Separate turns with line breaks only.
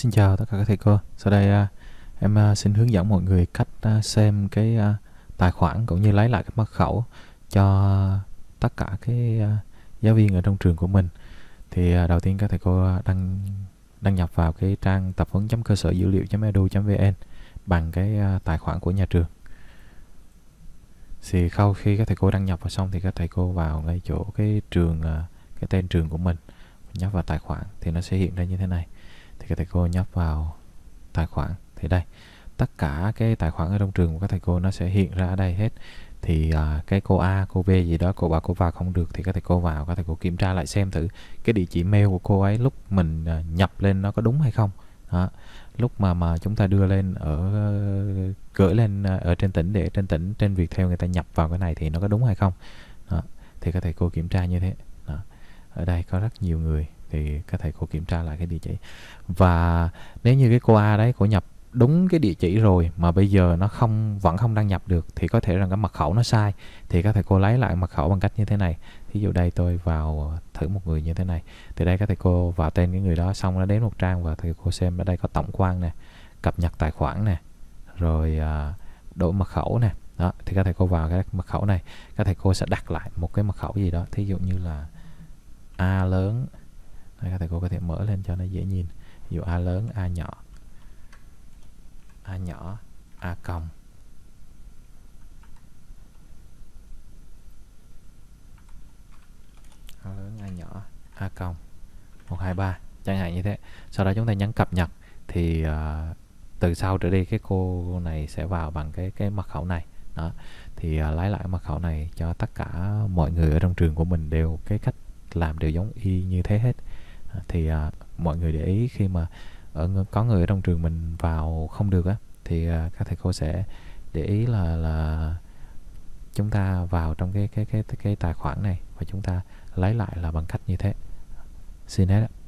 Xin chào tất cả các thầy cô. Sau đây à, em à, xin hướng dẫn mọi người cách à, xem cái tài khoản cũng như lấy lại cái mật khẩu cho tất cả cái giáo viên ở trong trường của mình. Thì đầu tiên các thầy cô đăng đăng nhập vào cái trang tập huấn chấm cơ sở dữ liệu edu vn bằng cái tài khoản của nhà trường. Thì sau khi các thầy cô đăng nhập vào xong thì các thầy cô vào ngay chỗ cái trường cái tên trường của mình nhấp vào tài khoản thì nó sẽ hiện ra như thế này thì các thầy cô nhấp vào tài khoản thì đây tất cả cái tài khoản ở trong trường của các thầy cô nó sẽ hiện ra ở đây hết thì à, cái cô A, cô B gì đó, cô bà, cô vào không được thì các thầy cô vào, các thầy cô kiểm tra lại xem thử cái địa chỉ mail của cô ấy lúc mình à, nhập lên nó có đúng hay không. Đó. Lúc mà mà chúng ta đưa lên ở gửi lên à, ở trên tỉnh để trên tỉnh trên việc theo người ta nhập vào cái này thì nó có đúng hay không. Đó. Thì các thầy cô kiểm tra như thế. Đó. Ở đây có rất nhiều người thì các thầy cô kiểm tra lại cái địa chỉ và nếu như cái cô A đấy cô nhập đúng cái địa chỉ rồi mà bây giờ nó không vẫn không đăng nhập được thì có thể rằng cái mật khẩu nó sai thì các thầy cô lấy lại mật khẩu bằng cách như thế này thí dụ đây tôi vào thử một người như thế này thì đây các thầy cô vào tên cái người đó xong nó đến một trang và thầy cô xem ở đây có tổng quan nè cập nhật tài khoản nè rồi à, đổi mật khẩu nè đó thì các thầy cô vào cái mật khẩu này các thầy cô sẽ đặt lại một cái mật khẩu gì đó thí dụ như là a lớn Đấy, các thầy cô có thể mở lên cho nó dễ nhìn ví dụ a lớn a nhỏ a nhỏ a cộng a lớn a nhỏ a cộng ba, chẳng hạn như thế sau đó chúng ta nhấn cập nhật thì uh, từ sau trở đi cái cô này sẽ vào bằng cái cái mật khẩu này đó thì uh, ờ, lấy lại mật khẩu này cho tất cả mọi người ở trong trường của mình đều cái cách làm đều giống y như thế hết thì à, mọi người để ý khi mà ở có người ở trong trường mình vào không được á thì à, các thầy cô sẽ để ý là là chúng ta vào trong cái cái cái cái tài khoản này và chúng ta lấy lại là bằng cách như thế xin hết ạ